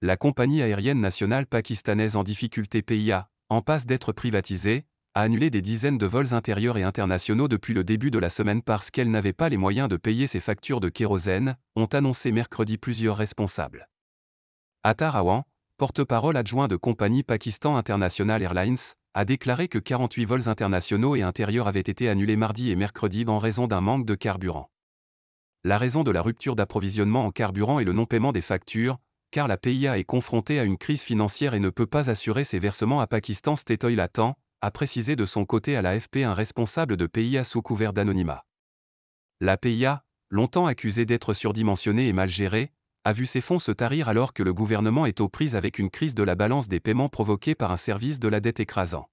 la compagnie aérienne nationale pakistanaise en difficulté PIA, en passe d'être privatisée, a annulé des dizaines de vols intérieurs et internationaux depuis le début de la semaine parce qu'elle n'avait pas les moyens de payer ses factures de kérosène, ont annoncé mercredi plusieurs responsables. Atarawan, porte-parole adjoint de compagnie Pakistan International Airlines, a déclaré que 48 vols internationaux et intérieurs avaient été annulés mardi et mercredi en raison d'un manque de carburant. La raison de la rupture d'approvisionnement en carburant et le non-paiement des factures, car la PIA est confrontée à une crise financière et ne peut pas assurer ses versements à Pakistan State Oil a précisé de son côté à la FP un responsable de PIA sous couvert d'anonymat. La PIA, longtemps accusée d'être surdimensionnée et mal gérée, a vu ses fonds se tarir alors que le gouvernement est aux prises avec une crise de la balance des paiements provoquée par un service de la dette écrasant.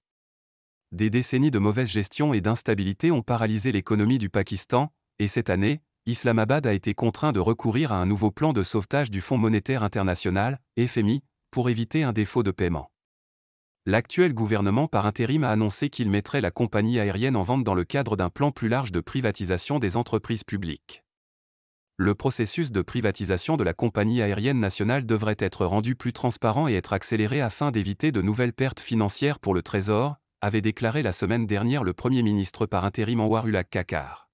Des décennies de mauvaise gestion et d'instabilité ont paralysé l'économie du Pakistan, et cette année, Islamabad a été contraint de recourir à un nouveau plan de sauvetage du Fonds monétaire international, FMI, pour éviter un défaut de paiement. L'actuel gouvernement par intérim a annoncé qu'il mettrait la compagnie aérienne en vente dans le cadre d'un plan plus large de privatisation des entreprises publiques. Le processus de privatisation de la compagnie aérienne nationale devrait être rendu plus transparent et être accéléré afin d'éviter de nouvelles pertes financières pour le Trésor, avait déclaré la semaine dernière le Premier ministre par intérim Warulak Kakar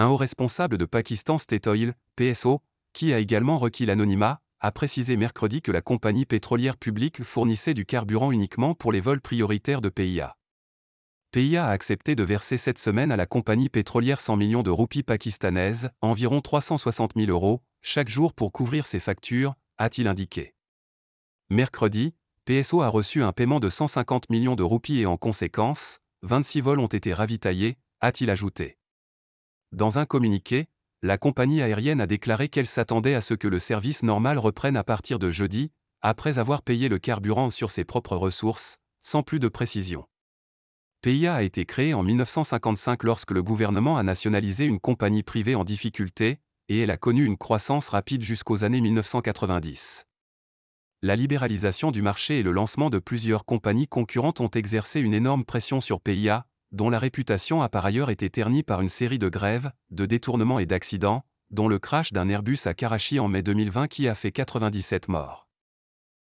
un haut responsable de Pakistan State Oil, PSO, qui a également requis l'anonymat, a précisé mercredi que la compagnie pétrolière publique fournissait du carburant uniquement pour les vols prioritaires de PIA. PIA a accepté de verser cette semaine à la compagnie pétrolière 100 millions de roupies pakistanaises, environ 360 000 euros, chaque jour pour couvrir ses factures, a-t-il indiqué. Mercredi, PSO a reçu un paiement de 150 millions de roupies et en conséquence, 26 vols ont été ravitaillés, a-t-il ajouté. Dans un communiqué, la compagnie aérienne a déclaré qu'elle s'attendait à ce que le service normal reprenne à partir de jeudi, après avoir payé le carburant sur ses propres ressources, sans plus de précision. PIA a été créée en 1955 lorsque le gouvernement a nationalisé une compagnie privée en difficulté, et elle a connu une croissance rapide jusqu'aux années 1990. La libéralisation du marché et le lancement de plusieurs compagnies concurrentes ont exercé une énorme pression sur PIA, dont la réputation a par ailleurs été ternie par une série de grèves, de détournements et d'accidents, dont le crash d'un Airbus à Karachi en mai 2020 qui a fait 97 morts.